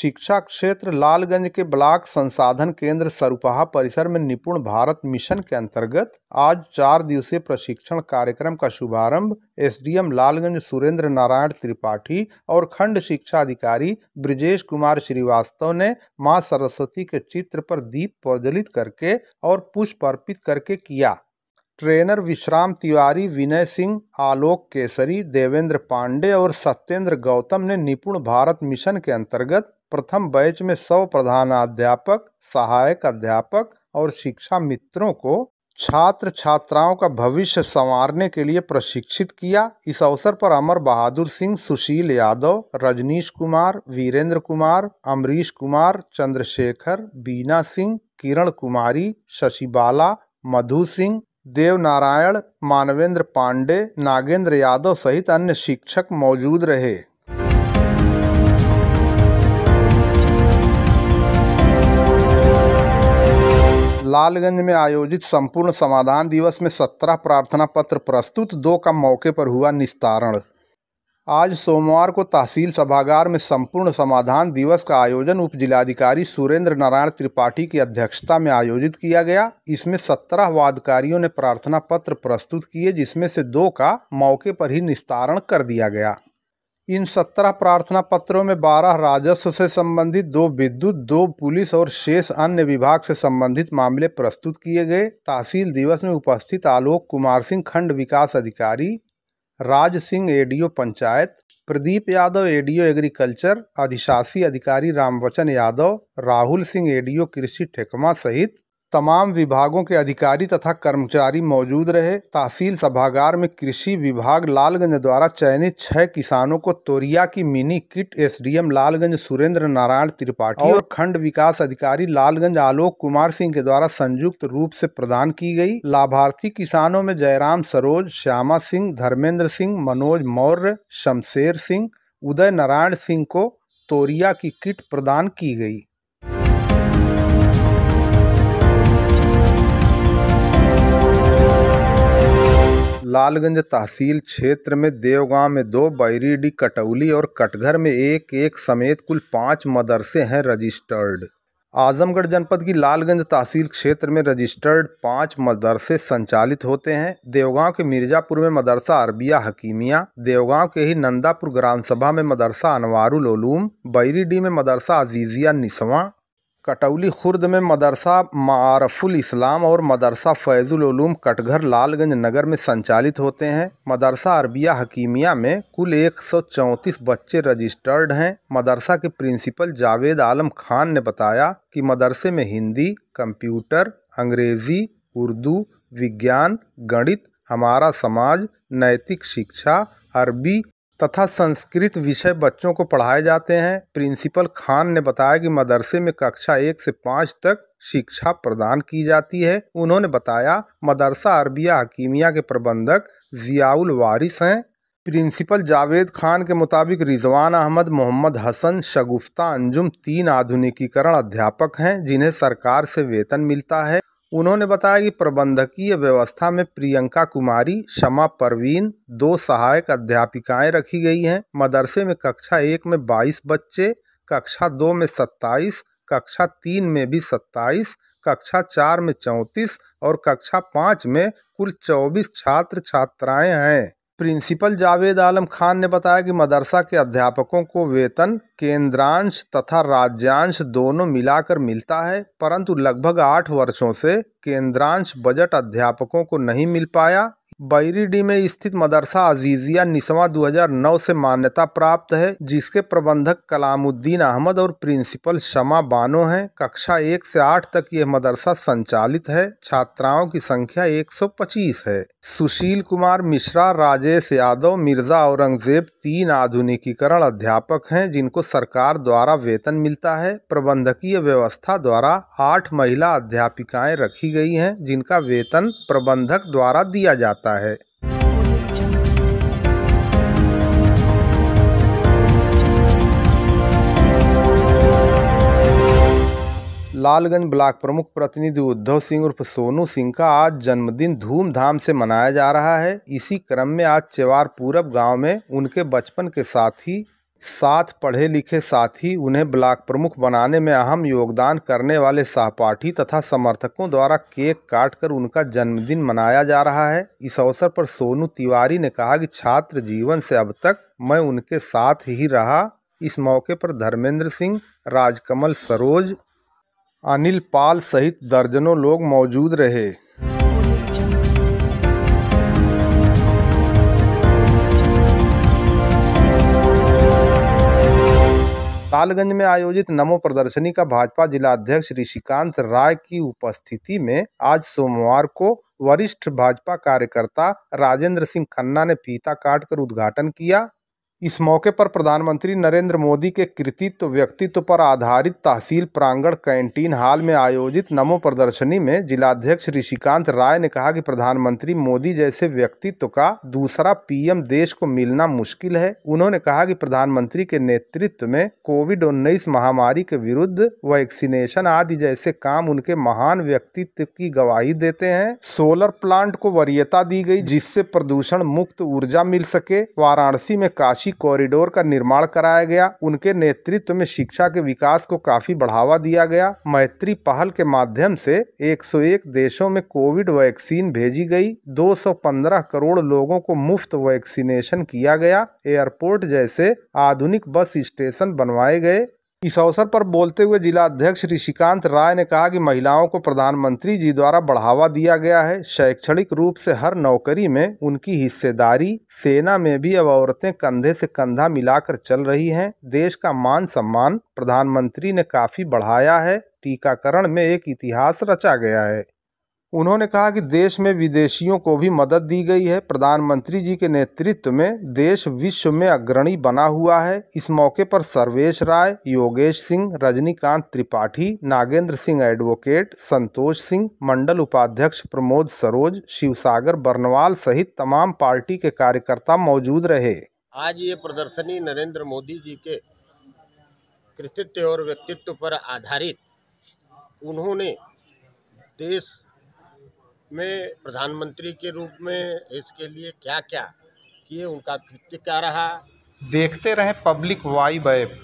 शिक्षा क्षेत्र लालगंज के ब्लॉक संसाधन केंद्र सरुपहा परिसर में निपुण भारत मिशन के अंतर्गत आज चार दिवसीय प्रशिक्षण कार्यक्रम का शुभारंभ एसडीएम लालगंज सुरेंद्र नारायण त्रिपाठी और खंड शिक्षा अधिकारी ब्रिजेश कुमार श्रीवास्तव ने मां सरस्वती के चित्र पर दीप प्रज्वलित करके और पुष्प अर्पित करके किया ट्रेनर विश्राम तिवारी विनय सिंह आलोक केसरी देवेंद्र पांडे और सत्येंद्र गौतम ने निपुण भारत मिशन के अंतर्गत प्रथम बैच में सौ प्रधानाध्यापक सहायक अध्यापक और शिक्षा मित्रों को छात्र छात्राओं का भविष्य संवारने के लिए प्रशिक्षित किया इस अवसर पर अमर बहादुर सिंह सुशील यादव रजनीश कुमार वीरेंद्र कुमार अमरीश कुमार चंद्रशेखर बीना सिंह किरण कुमारी शशिबाला मधु सिंह देवनारायण मानवेंद्र पांडे नागेंद्र यादव सहित अन्य शिक्षक मौजूद रहे लालगंज में आयोजित संपूर्ण समाधान दिवस में सत्रह प्रार्थना पत्र प्रस्तुत दो का मौके पर हुआ निस्तारण आज सोमवार को तहसील सभागार में संपूर्ण समाधान दिवस का आयोजन उप जिलाधिकारी सुरेंद्र नारायण त्रिपाठी की अध्यक्षता में आयोजित किया गया इसमें सत्रह वादकारियों ने प्रार्थना पत्र प्रस्तुत किए जिसमें से दो का मौके पर ही निस्तारण कर दिया गया इन सत्रह प्रार्थना पत्रों में बारह राजस्व से संबंधित दो विद्युत दो पुलिस और शेष अन्य विभाग से संबंधित मामले प्रस्तुत किए गए तहसील दिवस में उपस्थित आलोक कुमार सिंह खंड विकास अधिकारी Raj Singh ADO panchayat Pradeep Yadav ADO agriculture अधिशासी अधिकारी रामवचन यादव राहुल सिंह एडीओ कृषि ठेकमा सहित तमाम विभागों के अधिकारी तथा कर्मचारी मौजूद रहे तहसील सभागार में कृषि विभाग लालगंज द्वारा चयनित छह किसानों को तोरिया की mini kit SDM Lalganj Surendra Narayan Tripathi और खंड विकास अधिकारी लालगंज आलोक कुमार सिंह के द्वारा संयुक्त रूप से प्रदान की गई लाभार्थी किसानों में जयराम सरोज श्यामा सिंह धर्मेंद्र सिंह मनोज मौर्य शमशेर सिंह उदय नारायण सिंह को तोरिया की किट प्रदान की गई लालगंज तहसील क्षेत्र में देवगांव में दो बैरीडी कटौली और कटघर में एक एक समेत कुल पाँच मदरसे हैं रजिस्टर्ड आजमगढ़ जनपद की लालगंज तहसील क्षेत्र में रजिस्टर्ड पाँच मदरसे संचालित होते हैं देवगांव के मिर्जापुर में मदरसा अरबिया हकीमिया देवगांव के ही नंदापुर ग्राम सभा में मदरसा अनवारुल ओलूम बैरीडी में मदरसा अजीजिया निसवा कटौली खुर्द में मदरसा मारफुल इस्लाम और मदरसा फैज़ुलूम कटघर लालगंज नगर में संचालित होते हैं मदरसा अरबिया हकीमिया में कुल एक बच्चे रजिस्टर्ड हैं मदरसा के प्रिंसिपल जावेद आलम खान ने बताया कि मदरसे में हिंदी कंप्यूटर अंग्रेज़ी उर्दू विज्ञान गणित हमारा समाज नैतिक शिक्षा अरबी तथा संस्कृत विषय बच्चों को पढ़ाए जाते हैं प्रिंसिपल खान ने बताया कि मदरसे में कक्षा एक से पाँच तक शिक्षा प्रदान की जाती है उन्होंने बताया मदरसा अरबिया हकीमिया के प्रबंधक जियाउल वारिस हैं प्रिंसिपल जावेद खान के मुताबिक रिजवान अहमद मोहम्मद हसन शगुफ्ता अंजुम तीन आधुनिकीकरण अध्यापक हैं जिन्हें सरकार से वेतन मिलता है उन्होंने बताया कि प्रबंधकीय व्यवस्था में प्रियंका कुमारी शमा परवीन दो सहायक अध्यापिकाएं रखी गई हैं मदरसे में कक्षा एक में बाईस बच्चे कक्षा दो में सत्ताईस कक्षा तीन में भी सत्ताईस कक्षा चार में चौंतीस और कक्षा पाँच में कुल चौबीस छात्र छात्राएं हैं प्रिंसिपल जावेद आलम खान ने बताया कि मदरसा के अध्यापकों को वेतन केंद्रांश तथा राज्यांश दोनों मिलाकर मिलता है परंतु लगभग आठ वर्षों से केंद्रांश बजट अध्यापकों को नहीं मिल पाया बैरीडी में स्थित मदरसा अजीजिया निसवा 2009 से मान्यता प्राप्त है जिसके प्रबंधक कलामुद्दीन अहमद और प्रिंसिपल शमा बानो हैं कक्षा एक से आठ तक यह मदरसा संचालित है छात्राओं की संख्या 125 है सुशील कुमार मिश्रा राजेश यादव मिर्जा औरंगजेब तीन आधुनिकीकरण अध्यापक हैं जिनको सरकार द्वारा वेतन मिलता है प्रबंधकीय व्यवस्था द्वारा आठ महिला अध्यापिकाएं रखी गई हैं जिनका वेतन प्रबंधक द्वारा दिया जाता है लालगंज ब्लॉक प्रमुख प्रतिनिधि उद्धव सिंह उर्फ सोनू सिंह का आज जन्मदिन धूमधाम से मनाया जा रहा है इसी क्रम में आज चेवार पूरब गांव में उनके बचपन के साथी साथ पढ़े लिखे साथी उन्हें ब्लॉक प्रमुख बनाने में अहम योगदान करने वाले सहपाठी तथा समर्थकों द्वारा केक काटकर उनका जन्मदिन मनाया जा रहा है इस अवसर पर सोनू तिवारी ने कहा कि छात्र जीवन से अब तक मैं उनके साथ ही रहा इस मौके पर धर्मेंद्र सिंह राजकमल सरोज अनिल पाल सहित दर्जनों लोग मौजूद रहे गोपालगंज में आयोजित नमो प्रदर्शनी का भाजपा जिला अध्यक्ष ऋषिकांत राय की उपस्थिति में आज सोमवार को वरिष्ठ भाजपा कार्यकर्ता राजेंद्र सिंह खन्ना ने फीता काटकर उद्घाटन किया इस मौके पर प्रधानमंत्री नरेंद्र मोदी के कृतित्व व्यक्तित्व पर आधारित तहसील प्रांगण कैंटीन हाल में आयोजित नमो प्रदर्शनी में जिलाध्यक्ष ऋषिकांत राय ने कहा कि प्रधानमंत्री मोदी जैसे व्यक्तित्व का दूसरा पीएम देश को मिलना मुश्किल है उन्होंने कहा कि प्रधानमंत्री के नेतृत्व में कोविड उन्नीस महामारी के विरुद्ध वैक्सीनेशन आदि जैसे काम उनके महान व्यक्तित्व की गवाही देते हैं सोलर प्लांट को वरीयता दी गई जिससे प्रदूषण मुक्त ऊर्जा मिल सके वाराणसी में काशी कॉरिडोर का निर्माण कराया गया उनके नेतृत्व में शिक्षा के विकास को काफी बढ़ावा दिया गया मैत्री पहल के माध्यम से 101 देशों में कोविड वैक्सीन भेजी गई 215 करोड़ लोगों को मुफ्त वैक्सीनेशन किया गया एयरपोर्ट जैसे आधुनिक बस स्टेशन बनवाए गए इस अवसर पर बोलते हुए जिला अध्यक्ष ऋषिकांत राय ने कहा कि महिलाओं को प्रधानमंत्री जी द्वारा बढ़ावा दिया गया है शैक्षणिक रूप से हर नौकरी में उनकी हिस्सेदारी सेना में भी अब औरतें कंधे से कंधा मिलाकर चल रही हैं देश का मान सम्मान प्रधानमंत्री ने काफी बढ़ाया है टीकाकरण में एक इतिहास रचा गया है उन्होंने कहा कि देश में विदेशियों को भी मदद दी गई है प्रधानमंत्री जी के नेतृत्व में देश विश्व में अग्रणी बना हुआ है इस मौके पर सर्वेश राय योगेश सिंह रजनीकांत त्रिपाठी नागेंद्र सिंह एडवोकेट संतोष सिंह मंडल उपाध्यक्ष प्रमोद सरोज शिवसागर बर्नवाल सहित तमाम पार्टी के कार्यकर्ता मौजूद रहे आज ये प्रदर्शनी नरेंद्र मोदी जी के कृतित्व और व्यक्तित्व पर आधारित उन्होंने देश में प्रधानमंत्री के रूप में इसके लिए क्या क्या किए उनका कृत्य क्या रहा देखते रहे Public Y app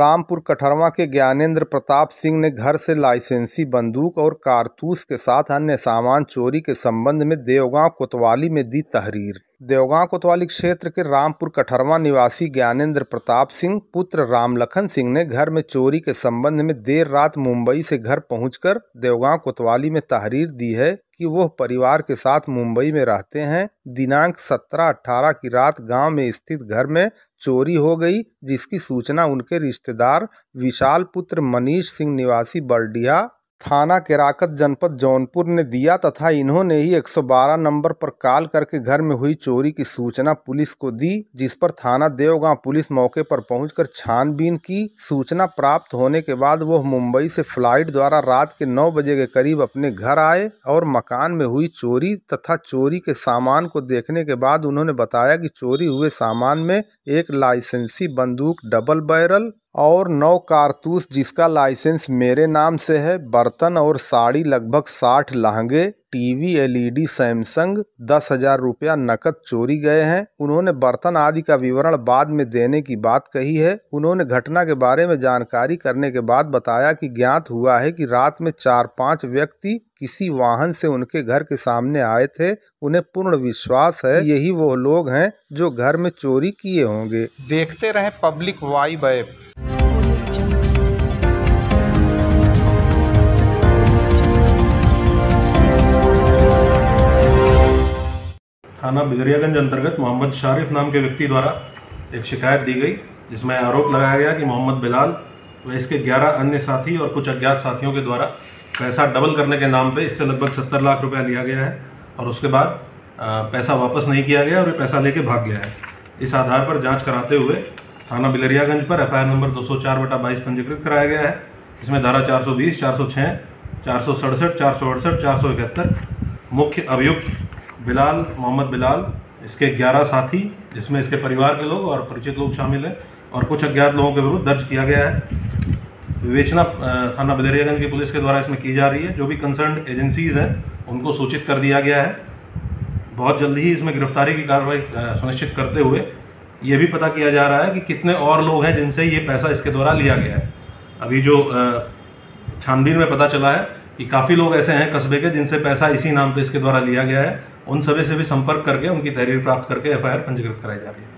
Rampur Katharwa के ज्ञानेंद्र प्रताप सिंह ने घर से लाइसेंसी बंदूक और कारतूस के साथ अन्य सामान चोरी के संबंध में देवगांव कोतवाली में दी तहरीर देवगांव कोतवाली क्षेत्र के रामपुर कठरवा निवासी ज्ञानेंद्र प्रताप सिंह पुत्र रामलखन सिंह ने घर में चोरी के संबंध में देर रात मुंबई से घर पहुंचकर देवगांव कोतवाली में तहरीर दी है कि वह परिवार के साथ मुंबई में रहते हैं दिनांक 17-18 की रात गांव में स्थित घर में चोरी हो गई जिसकी सूचना उनके रिश्तेदार विशाल पुत्र मनीष सिंह निवासी बरडिया थाना राकत जनपद जौनपुर ने दिया तथा इन्होंने ही 112 नंबर पर कॉल करके घर में हुई चोरी की सूचना पुलिस को दी जिस पर थाना देवगांव पुलिस मौके पर पहुंचकर छानबीन की सूचना प्राप्त होने के बाद वह मुंबई से फ्लाइट द्वारा रात के 9 बजे के करीब अपने घर आए और मकान में हुई चोरी तथा चोरी के सामान को देखने के बाद उन्होंने बताया की चोरी हुए सामान में एक लाइसेंसी बंदूक डबल बैरल और नौ कारतूस जिसका लाइसेंस मेरे नाम से है बर्तन और साड़ी लगभग साठ लहंगे टीवी एलईडी सैमसंग दस हजार रुपया नकद चोरी गए हैं उन्होंने बर्तन आदि का विवरण बाद में देने की बात कही है उन्होंने घटना के बारे में जानकारी करने के बाद बताया कि ज्ञात हुआ है कि रात में चार पांच व्यक्ति किसी वाहन से उनके घर के सामने आए थे उन्हें पूर्ण विश्वास है यही वो लोग हैं जो घर में चोरी किए होंगे देखते रहे पब्लिक वाइब ऐप थाना बिगरियागंज अंतर्गत मोहम्मद शारिफ नाम के व्यक्ति द्वारा एक शिकायत दी गई जिसमें आरोप लगाया गया कि मोहम्मद बिलाल व इसके 11 अन्य साथी और कुछ अज्ञात साथियों के द्वारा पैसा डबल करने के नाम पे इससे लगभग 70 लाख रुपया लिया गया है और उसके बाद पैसा वापस नहीं किया गया और ये पैसा लेके भाग गया है इस आधार पर जाँच कराते हुए थाना बिलरियागंज पर एफ नंबर दो सौ बटा बाईस पंजीकृत कराया गया है इसमें धारा चार सौ बीस चार सौ छः चार सौ सड़सठ चार सौ अड़सठ चार सौ इकहत्तर मुख्य अभियुक्त बिलाल मोहम्मद बिलाल इसके 11 साथी जिसमें इसके परिवार के लोग और परिचित लोग शामिल हैं और कुछ अज्ञात लोगों के विरुद्ध दर्ज किया गया है विवेचना थाना बदरियागंज की पुलिस के द्वारा इसमें की जा रही है जो भी कंसर्न एजेंसीज हैं उनको सूचित कर दिया गया है बहुत जल्दी ही इसमें गिरफ्तारी की कार्रवाई सुनिश्चित करते हुए ये भी पता किया जा रहा है कि कितने और लोग हैं जिनसे ये पैसा इसके द्वारा लिया गया है अभी जो छानबीन में पता चला है कि काफ़ी लोग ऐसे हैं कस्बे के जिनसे पैसा इसी नाम पे इसके द्वारा लिया गया है उन सभी से भी संपर्क करके उनकी तहरीर प्राप्त करके एफ पंजीकृत कराई जा रही है